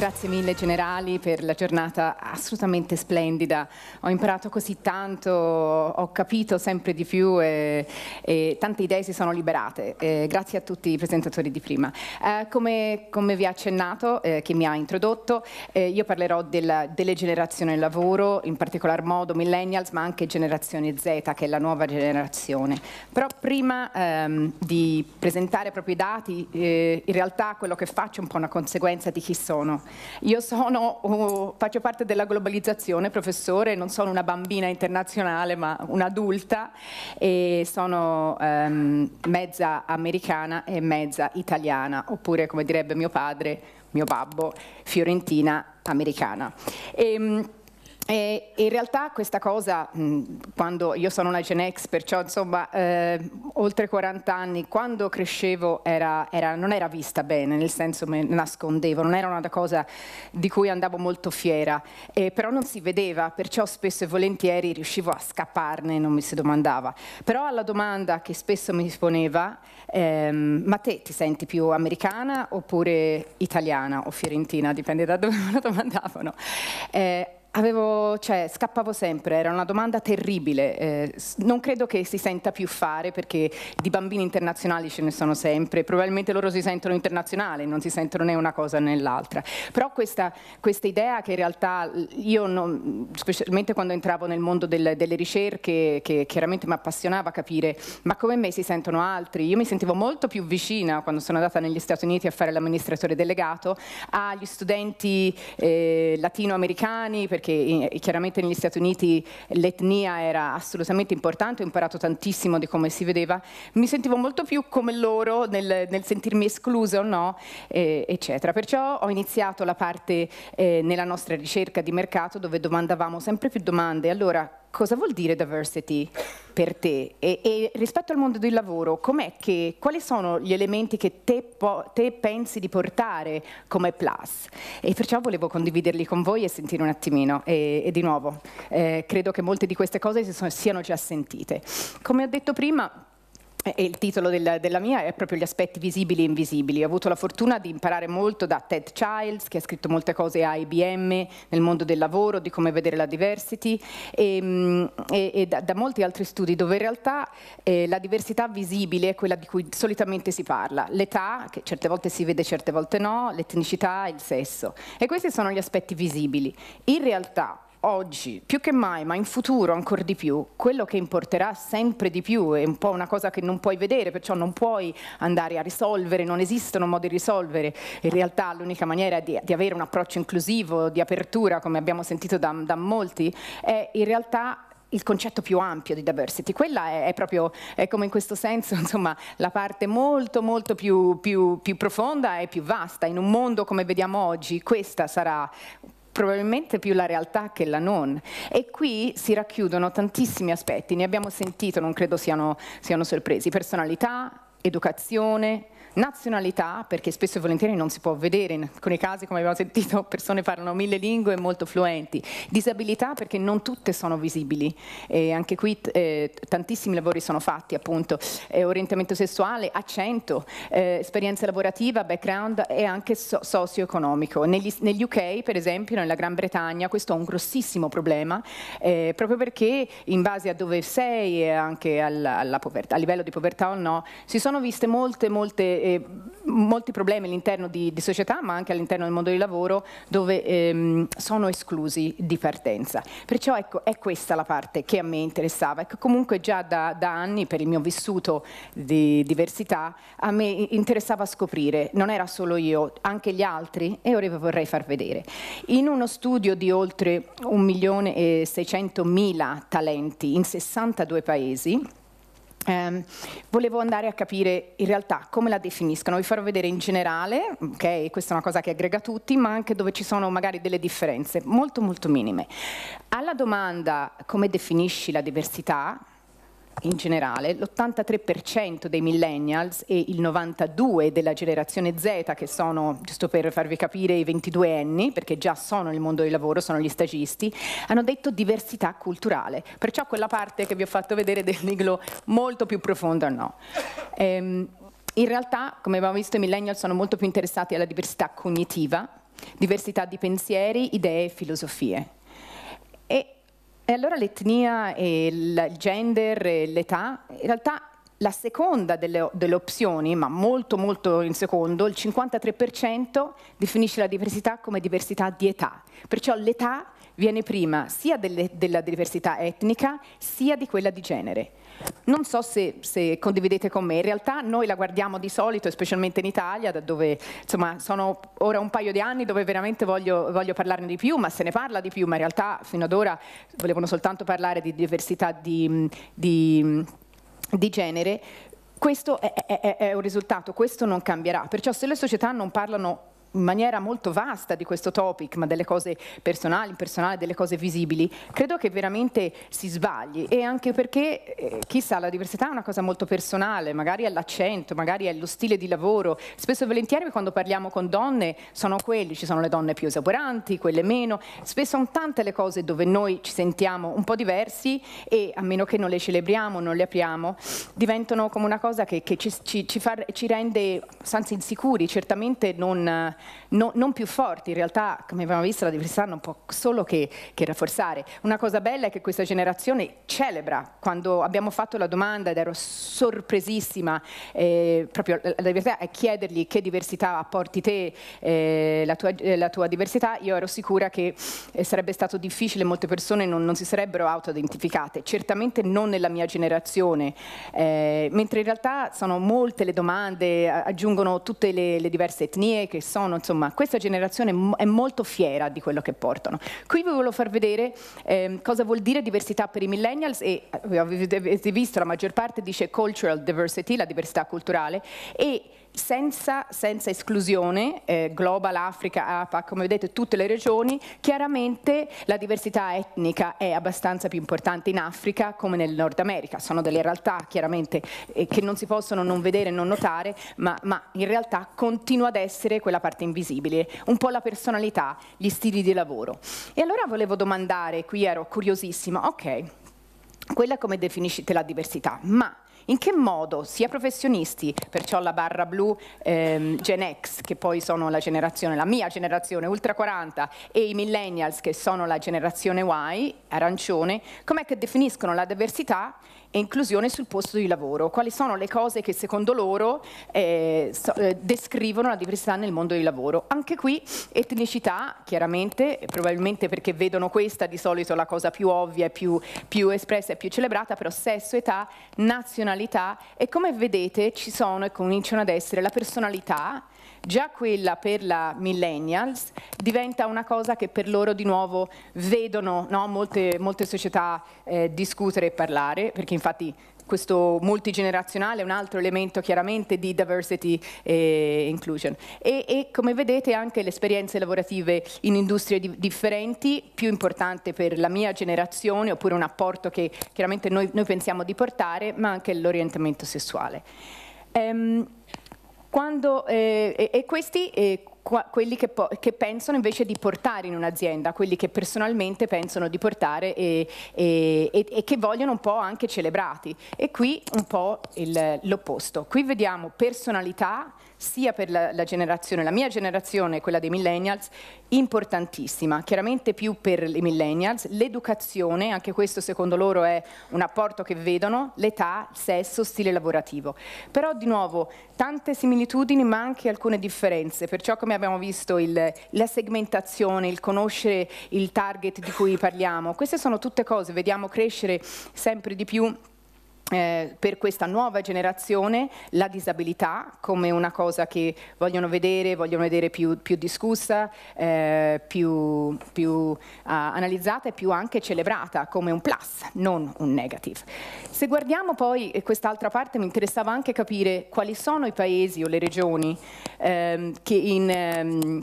Grazie mille generali per la giornata assolutamente splendida, ho imparato così tanto, ho capito sempre di più e, e tante idee si sono liberate, e grazie a tutti i presentatori di prima. Eh, come, come, vi ha accennato eh, chi mi ha introdotto, eh, io parlerò della, delle generazioni del lavoro, in particolar modo millennials ma anche generazione Z che è la nuova generazione, però prima ehm, di presentare proprio i dati eh, in realtà quello che faccio è un po' una conseguenza di chi sono. Io sono, uh, faccio parte della globalizzazione, professore, non sono una bambina internazionale ma un'adulta e sono um, mezza americana e mezza italiana, oppure come direbbe mio padre, mio babbo, fiorentina americana. E, ehm, e in realtà questa cosa, quando io sono una Gen X, perciò insomma eh, oltre 40 anni, quando crescevo era, era, non era vista bene, nel senso mi nascondevo, non era una cosa di cui andavo molto fiera, eh, però non si vedeva, perciò spesso e volentieri riuscivo a scapparne, non mi si domandava. Però alla domanda che spesso mi poneva, ehm, ma te ti senti più americana oppure italiana o fiorentina, dipende da dove me lo domandavano. Eh, Avevo, cioè, scappavo sempre, era una domanda terribile. Eh, non credo che si senta più fare perché di bambini internazionali ce ne sono sempre, probabilmente loro si sentono internazionali, non si sentono né una cosa né l'altra. Però questa, questa idea che in realtà io, non, specialmente quando entravo nel mondo del, delle ricerche, che chiaramente mi appassionava capire, ma come me si sentono altri? Io mi sentivo molto più vicina quando sono andata negli Stati Uniti a fare l'amministratore delegato agli studenti eh, latinoamericani perché chiaramente negli Stati Uniti l'etnia era assolutamente importante, ho imparato tantissimo di come si vedeva, mi sentivo molto più come loro nel, nel sentirmi escluso, no, eh, eccetera. Perciò ho iniziato la parte eh, nella nostra ricerca di mercato dove domandavamo sempre più domande. Allora, cosa vuol dire diversity per te? E, e rispetto al mondo del lavoro, che, quali sono gli elementi che te, po, te, pensi di portare come plus? E perciò volevo condividerli con voi e sentire un attimino. E, e di nuovo, eh, credo che molte di queste cose si sono, siano già sentite. Come ho detto prima, e il titolo del, della mia è proprio gli aspetti visibili e invisibili. Ho avuto la fortuna di imparare molto da Ted Childs, che ha scritto molte cose a IBM, nel mondo del lavoro, di come vedere la diversity, e, ehm, e, e da, da, molti altri studi dove in realtà eh, la diversità visibile è quella di cui solitamente si parla. L'età, che certe volte si vede, certe volte no, l'etnicità, il sesso. E questi sono gli aspetti visibili. In realtà oggi, più che mai, ma in futuro ancora di più, quello che importerà sempre di più è un po' una cosa che non puoi vedere, perciò non puoi andare a risolvere, non esistono modi di risolvere. In realtà l'unica maniera di, di avere un approccio inclusivo, di apertura, come abbiamo sentito da, da molti, è in realtà il concetto più ampio di diversity. Quella è, è proprio, è come in questo senso, insomma, la parte molto, molto più, più, più profonda e più vasta. In un mondo come vediamo oggi, questa sarà probabilmente più la realtà che la non. E qui si racchiudono tantissimi aspetti, ne abbiamo sentito, non credo siano, siano sorpresi, personalità, educazione, nazionalità, perché spesso e volentieri non si può vedere, in alcuni casi come abbiamo sentito persone parlano mille lingue molto fluenti, disabilità perché non tutte sono visibili e anche qui eh, tantissimi lavori sono fatti appunto, eh, orientamento sessuale, accento, eh, esperienza lavorativa, background e anche so socio-economico. Negli, negli, UK per esempio, nella Gran Bretagna, questo è un grossissimo problema eh, proprio perché in base a dove sei e anche alla, alla povertà, a livello di povertà o no, si sono viste molte molte molti problemi all'interno di, di, società ma anche all'interno del mondo del lavoro dove ehm, sono esclusi di partenza. Perciò ecco, è questa la parte che a me interessava. Ecco, comunque già da, da, anni per il mio vissuto di diversità a me interessava scoprire, non era solo io, anche gli altri e ora vi vorrei far vedere. In uno studio di oltre 1.600.000 talenti in 62 paesi, eh, volevo andare a capire in realtà come la definiscono, vi farò vedere in generale, ok, questa è una cosa che aggrega tutti, ma anche dove ci sono magari delle differenze molto molto minime. Alla domanda come definisci la diversità, in generale, l'83% dei millennials e il 92% della generazione Z, che sono, giusto per farvi capire, i 22 anni, perché già sono nel mondo del lavoro, sono gli stagisti, hanno detto diversità culturale. Perciò quella parte che vi ho fatto vedere del niglo molto più profonda no. Ehm, in realtà, come abbiamo visto, i millennials sono molto più interessati alla diversità cognitiva, diversità di pensieri, idee e filosofie. E allora l'etnia, il gender, e l'età, in realtà la seconda delle, delle, opzioni, ma molto molto in secondo, il 53% definisce la diversità come diversità di età. Perciò l'età viene prima sia delle, della diversità etnica sia di quella di genere. Non so se, se, condividete con me, in realtà noi la guardiamo di solito, specialmente in Italia, da dove insomma, sono ora un paio di anni dove veramente voglio, voglio, parlarne di più, ma se ne parla di più, ma in realtà fino ad ora volevano soltanto parlare di diversità di, di, di genere. Questo è, è, è un risultato, questo non cambierà, perciò se le società non parlano in maniera molto vasta di questo topic, ma delle cose personali, impersonali, delle cose visibili, credo che veramente si sbagli e anche perché, eh, chissà, la diversità è una cosa molto personale, magari è l'accento, magari è lo stile di lavoro, spesso e volentieri quando parliamo con donne sono quelli, ci sono le donne più esaboranti, quelle meno, spesso sono tante le cose dove noi ci sentiamo un po' diversi e a meno che non le celebriamo, non le apriamo, diventano come una cosa che, che ci, ci, ci, fa, ci rende, anzi eh, insicuri, certamente non no, non più forti, in realtà come abbiamo visto la diversità non può solo che, che, rafforzare. Una cosa bella è che questa generazione celebra, quando abbiamo fatto la domanda ed ero sorpresissima, eh, proprio la diversità è chiedergli che diversità apporti te, eh, la, tua, eh, la, tua, diversità, io ero sicura che eh, sarebbe stato difficile, molte persone non, non si sarebbero auto-identificate, certamente non nella mia generazione, eh, mentre in realtà sono molte le domande, aggiungono tutte le, le diverse etnie che sono sono, insomma, questa generazione è molto fiera di quello che portano. Qui vi voglio far vedere eh, cosa vuol dire diversità per i millennials e eh, avete visto la maggior parte dice cultural diversity, la diversità culturale, e senza, senza esclusione, eh, global, Africa, APAC, come vedete tutte le regioni, chiaramente la diversità etnica è abbastanza più importante in Africa come nel Nord America, sono delle realtà chiaramente eh, che non si possono non vedere, e non notare, ma, ma in realtà continua ad essere quella parte invisibile, un po' la personalità, gli stili di lavoro. E allora volevo domandare, qui ero curiosissima, ok, quella come definisci te la diversità, ma in che modo sia professionisti, perciò la barra blu ehm, Gen X, che poi sono la generazione, la mia generazione, ultra 40, e i millennials, che sono la generazione Y, arancione, com'è che definiscono la diversità e inclusione sul posto di lavoro. Quali sono le cose che secondo loro eh, so, eh, descrivono la diversità nel mondo del lavoro? Anche qui etnicità, chiaramente, probabilmente perché vedono questa di solito la cosa più ovvia, più, più espressa e più celebrata, però sesso, età, nazionalità e come vedete ci sono e cominciano ad essere la personalità, già quella per la millennials diventa una cosa che per loro di nuovo vedono no? molte, molte, società eh, discutere e parlare, perché infatti questo multigenerazionale è un altro elemento chiaramente di diversity e inclusion. E, e come vedete anche le esperienze lavorative in industrie di, differenti, più importante per la mia generazione, oppure un apporto che chiaramente noi, noi pensiamo di portare, ma anche l'orientamento sessuale. Ehm, quando, eh, e, e, questi... Eh, qua, quelli che, che, pensano invece di portare in un'azienda, quelli che personalmente pensano di portare e, e, e, e, che vogliono un po' anche celebrati. E qui un po' l'opposto. Qui vediamo personalità sia per la, la, generazione, la mia generazione, quella dei millennials, importantissima, chiaramente più per i millennials, l'educazione, anche questo secondo loro è un apporto che vedono, l'età, il sesso, stile lavorativo. Però di nuovo tante similitudini ma anche alcune differenze, perciò come come abbiamo visto, il, la segmentazione, il conoscere il target di cui parliamo, queste sono tutte cose, vediamo crescere sempre di più eh, per questa nuova generazione la disabilità come una cosa che vogliono vedere, vogliono vedere più, più discussa, eh, più, più uh, analizzata e più anche celebrata come un plus, non un negative. Se guardiamo poi eh, quest'altra parte mi interessava anche capire quali sono i paesi o le regioni ehm, che in... Ehm,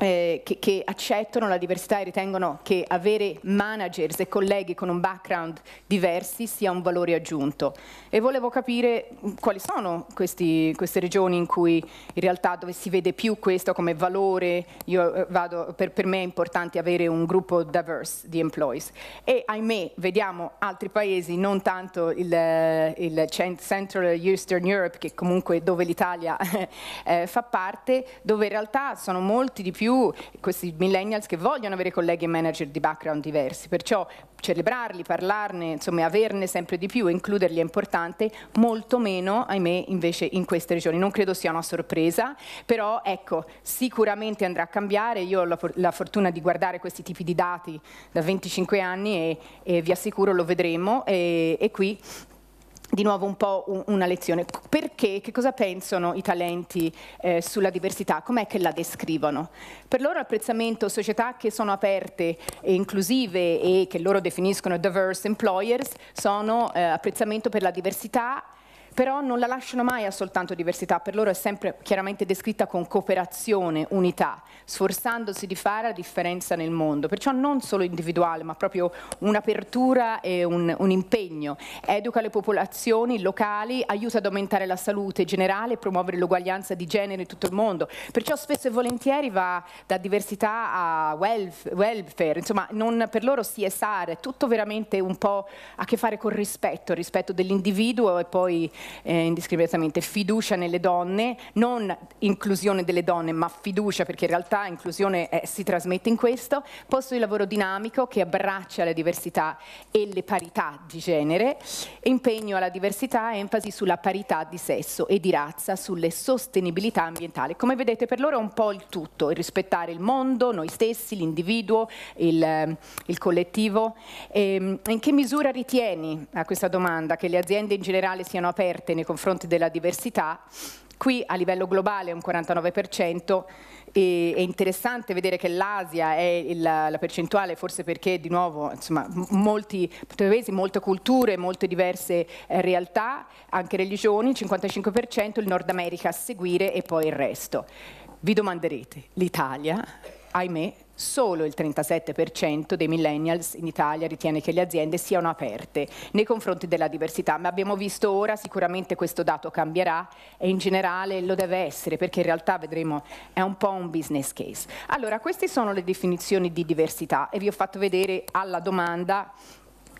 eh, che, che, accettano la diversità e ritengono che avere managers e colleghi con un background diversi sia un valore aggiunto. E volevo capire mm, quali sono questi, queste regioni in cui in realtà dove si vede più questo come valore, eh, vado, per, per, me è importante avere un gruppo diverse di employees. E ahimè vediamo altri paesi, non tanto il, eh, il Central Eastern Europe, che comunque dove l'Italia eh, fa parte, dove in realtà sono molti di più questi millennials che vogliono avere colleghi e manager di background diversi, perciò celebrarli, parlarne, insomma averne sempre di più e includerli è importante, molto meno, ahimè, invece in queste regioni. Non credo sia una sorpresa, però ecco, sicuramente andrà a cambiare. Io ho la, for la fortuna di guardare questi tipi di dati da 25 anni e, e vi assicuro lo vedremo e, e qui di nuovo un po' una lezione. Perché? Che cosa pensano i talenti eh, sulla diversità? Com'è che la descrivono? Per loro apprezzamento società che sono aperte e inclusive e che loro definiscono diverse employers sono eh, apprezzamento per la diversità però non la lasciano mai a soltanto diversità, per loro è sempre chiaramente descritta con cooperazione, unità, sforzandosi di fare la differenza nel mondo, perciò non solo individuale, ma proprio un'apertura e un, un impegno, educa le popolazioni locali, aiuta ad aumentare la salute generale, promuovere l'uguaglianza di genere in tutto il mondo, perciò spesso e volentieri va da diversità a welfare, insomma non, per loro CSR è tutto veramente un po' a che fare con rispetto, rispetto dell'individuo e poi eh, indiscriminatamente, fiducia nelle donne, non inclusione delle donne ma fiducia perché in realtà inclusione eh, si trasmette in questo, posto di lavoro dinamico che abbraccia la diversità e le parità di genere, impegno alla diversità, enfasi sulla parità di sesso e di razza, sulle sostenibilità ambientali. Come vedete per loro è un po' il tutto, il rispettare il mondo, noi stessi, l'individuo, il, eh, il collettivo. E, ehm, in che misura ritieni a questa domanda che le aziende in generale siano aperte? aperte nei confronti della diversità, qui a livello globale è un 49%, e, è interessante vedere che l'Asia è il, la percentuale, forse perché di nuovo insomma, molti paesi, molte culture, molte diverse eh, realtà, anche religioni, 55%, il Nord America a seguire e poi il resto. Vi domanderete, l'Italia, ahimè, Solo il 37% dei millennials in Italia ritiene che le aziende siano aperte nei confronti della diversità, ma abbiamo visto ora sicuramente questo dato cambierà e in generale lo deve essere perché in realtà vedremo è un po' un business case. Allora, queste sono le definizioni di diversità e vi ho fatto vedere alla domanda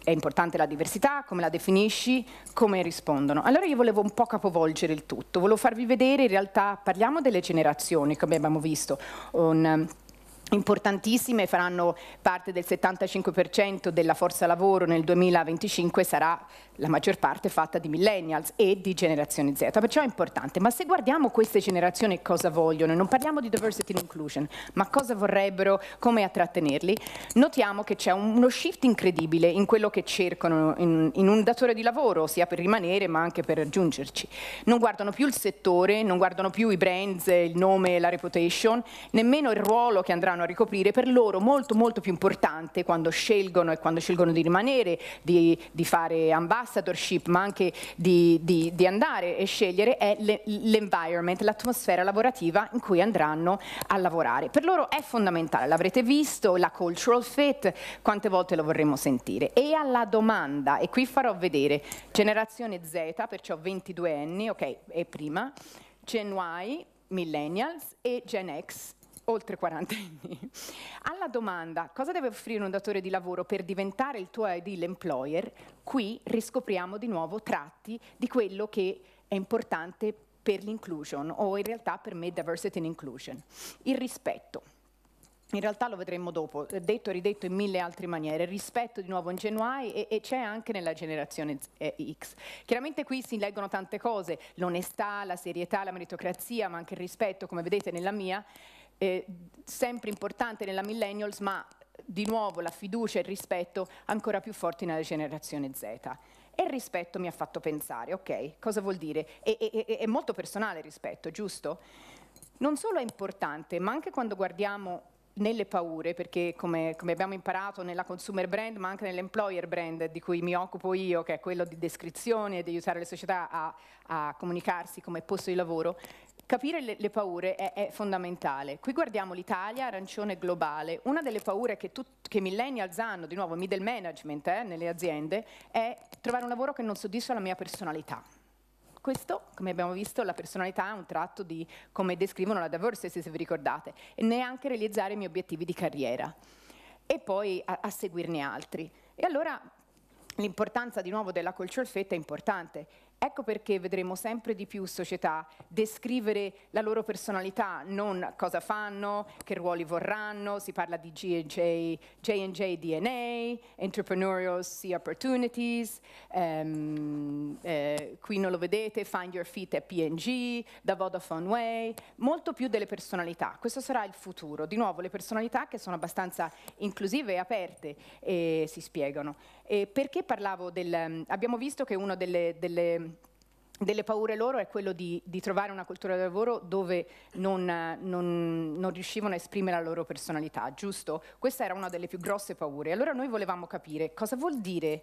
è importante la diversità, come la definisci, come rispondono. Allora io volevo un po' capovolgere il tutto, volevo farvi vedere in realtà, parliamo delle generazioni, come abbiamo visto, un, importantissime, faranno parte del 75% della forza lavoro nel 2025 sarà la maggior parte fatta di millennials e di generazione Z, perciò è importante, ma se guardiamo queste generazioni cosa vogliono, non parliamo di diversity and inclusion, ma cosa vorrebbero, come attrattenerli, notiamo che c'è uno shift incredibile in quello che cercano in, in un datore di lavoro, sia per rimanere ma anche per raggiungerci. Non guardano più il settore, non guardano più i brands, il nome, la reputation, nemmeno il ruolo che andranno a ricoprire, per loro molto molto più importante quando scelgono e quando scelgono di rimanere, di, di fare ambassadorship, ma anche di, di, di andare e scegliere, è l'environment, l'atmosfera lavorativa in cui andranno a lavorare. Per loro è fondamentale, l'avrete visto, la cultural fit, quante volte lo vorremmo sentire. E alla domanda, e qui farò vedere, generazione Z, perciò 22 anni, ok, è prima, Gen Y, millennials e Gen X oltre 40 anni, alla domanda cosa deve offrire un datore di lavoro per diventare il tuo ideal employer, qui riscopriamo di nuovo tratti di quello che è importante per l'inclusion o in realtà per me diversity and inclusion, il rispetto. In realtà lo vedremo dopo, detto e ridetto in mille altre maniere, rispetto di nuovo in Gen Y e, e c'è anche nella generazione eh, X. Chiaramente qui si leggono tante cose, l'onestà, la serietà, la meritocrazia, ma anche il rispetto, come vedete nella mia, eh, sempre importante nella millennials, ma di nuovo la fiducia e il rispetto ancora più forti nella generazione Z. E il rispetto mi ha fatto pensare, ok, cosa vuol dire? E, e, e, è molto personale il rispetto, giusto? Non solo è importante, ma anche quando guardiamo nelle paure, perché come, come, abbiamo imparato nella consumer brand, ma anche nell'employer brand di cui mi occupo io, che è quello di descrizione, e di aiutare le società a, a comunicarsi come posto di lavoro, Capire le, le paure è, è, fondamentale. Qui guardiamo l'Italia arancione globale. Una delle paure che, tut, che millennials hanno, di nuovo middle management eh, nelle aziende, è trovare un lavoro che non soddisfa la mia personalità. Questo, come abbiamo visto, la personalità è un tratto di come descrivono la diversity, se vi ricordate, e neanche realizzare i miei obiettivi di carriera. E poi a, a seguirne altri. E allora l'importanza di nuovo della culture fit è importante. Ecco perché vedremo sempre di più società descrivere la loro personalità, non cosa fanno, che ruoli vorranno, si parla di G&J, J&J DNA, Entrepreneurial Sea Opportunities, um, eh, qui non lo vedete, Find Your Feet è PNG, The Vodafone Way, molto più delle personalità, questo sarà il futuro, di nuovo le personalità che sono abbastanza inclusive e aperte e eh, si spiegano. E perché parlavo del... abbiamo visto che una delle, delle delle paure loro è quello di, di, trovare una cultura del lavoro dove non, non, non, riuscivano a esprimere la loro personalità, giusto? Questa era una delle più grosse paure. Allora noi volevamo capire cosa vuol dire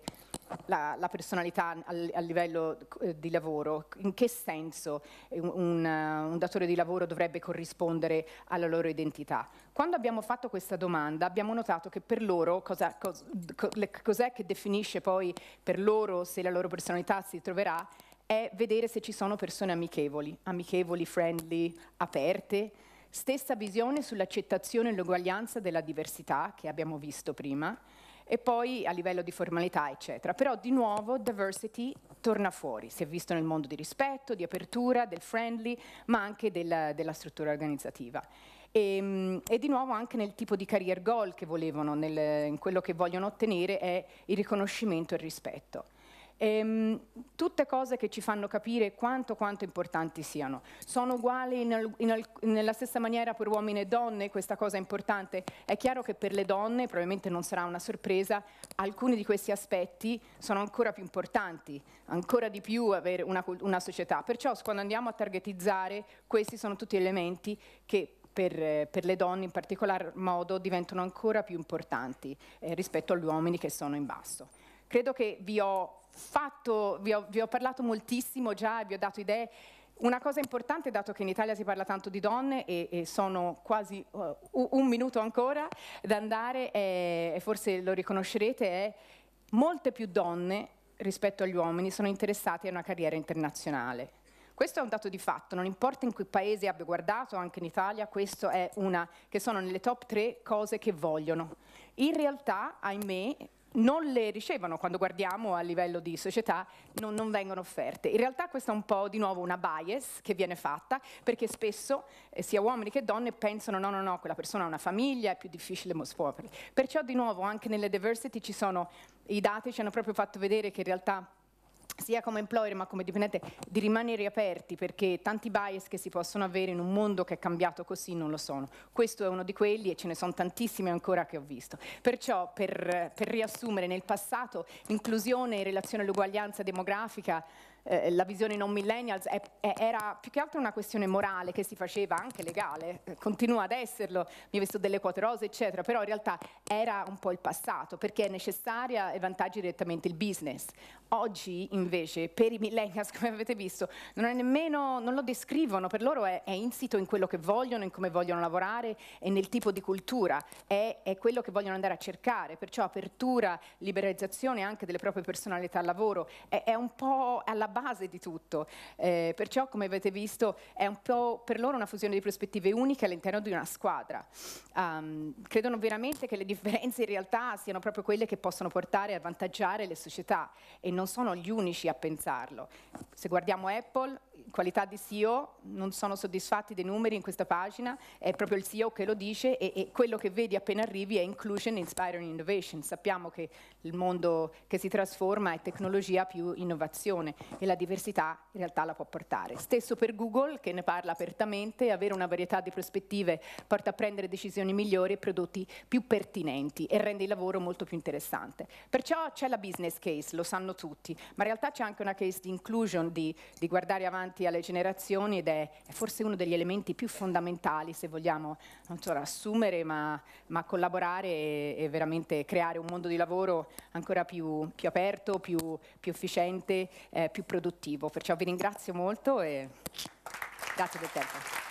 la, la personalità a, livello eh, di lavoro, in che senso un, un datore di lavoro dovrebbe corrispondere alla loro identità. Quando abbiamo fatto questa domanda abbiamo notato che per loro cos'è cos, cos che definisce poi per loro se la loro personalità si troverà è vedere se ci sono persone amichevoli, amichevoli, friendly, aperte, stessa visione sull'accettazione e l'uguaglianza della diversità che abbiamo visto prima e poi a livello di formalità eccetera. Però di nuovo diversity torna fuori, si è visto nel mondo di rispetto, di apertura, del friendly, ma anche della, della struttura organizzativa. E, ehm, e, di nuovo anche nel tipo di career goal che volevano, nel, in quello che vogliono ottenere è il riconoscimento e il rispetto. Ehm, tutte cose che ci fanno capire quanto, quanto importanti siano. Sono uguali in, in, nella stessa maniera per uomini e donne, questa cosa è importante. È chiaro che per le donne, probabilmente non sarà una sorpresa, alcuni di questi aspetti sono ancora più importanti, ancora di più avere una, una società. Perciò quando andiamo a targetizzare, questi sono tutti elementi che per, per, le donne in particolar modo diventano ancora più importanti eh, rispetto agli uomini che sono in basso. Credo che vi ho fatto, vi ho, vi ho parlato moltissimo già, vi ho dato idee, una cosa importante, dato che in Italia si parla tanto di donne e, e sono quasi uh, un minuto ancora da andare, eh, e forse lo riconoscerete, è molte più donne rispetto agli uomini sono interessate a una carriera internazionale. Questo è un dato di fatto, non importa in che paese abbia guardato, anche in Italia, questo è una che sono nelle top tre cose che vogliono. In realtà, ahimè, non le ricevono quando guardiamo a livello di società, non, non, vengono offerte. In realtà questa è un po' di nuovo una bias che viene fatta perché spesso eh, sia uomini che donne pensano no, no, no, quella persona ha una famiglia, è più difficile muoverla. Perciò di nuovo anche nelle diversity ci sono, i dati ci hanno proprio fatto vedere che in realtà sia come employer ma come dipendente di rimanere aperti perché tanti bias che si possono avere in un mondo che è cambiato così non lo sono. Questo è uno di quelli e ce ne sono tantissimi ancora che ho visto. Perciò per, per riassumere nel passato l'inclusione in relazione all'uguaglianza demografica eh, la visione non millennials è, è, era più che altro una questione morale che si faceva anche legale, eh, continua ad esserlo, mi visto delle quote rose eccetera, però in realtà era un po' il passato perché è necessaria e vantaggia direttamente il business. Oggi invece per i millennials come avete visto non è nemmeno, non lo descrivono, per loro è, è insito in quello che vogliono, in come vogliono lavorare e nel tipo di cultura, è, è quello che vogliono andare a cercare, perciò apertura, liberalizzazione anche delle proprie personalità al lavoro, è, è un po' alla base di tutto. Eh, perciò, come avete visto, è un po' per loro una fusione di prospettive uniche all'interno di una squadra. Um, credono veramente che le differenze in realtà siano proprio quelle che possono portare a avvantaggiare le società e non sono gli unici a pensarlo. Se guardiamo Apple, qualità di CEO, non sono soddisfatti dei numeri in questa pagina, è proprio il CEO che lo dice e, e quello che vedi appena arrivi è inclusion, inspiring innovation. Sappiamo che il mondo che si trasforma è tecnologia più innovazione e la diversità in realtà la può portare. Stesso per Google che ne parla apertamente, avere una varietà di prospettive porta a prendere decisioni migliori e prodotti più pertinenti e rende il lavoro molto più interessante. Perciò c'è la business case, lo sanno tutti, ma in realtà c'è anche una case di inclusion, di, di guardare avanti davanti alle generazioni ed è, è, forse uno degli elementi più fondamentali se vogliamo non solo assumere ma, ma collaborare e, e, veramente creare un mondo di lavoro ancora più, più aperto, più, più efficiente, eh, più produttivo. Perciò vi ringrazio molto e grazie del tempo.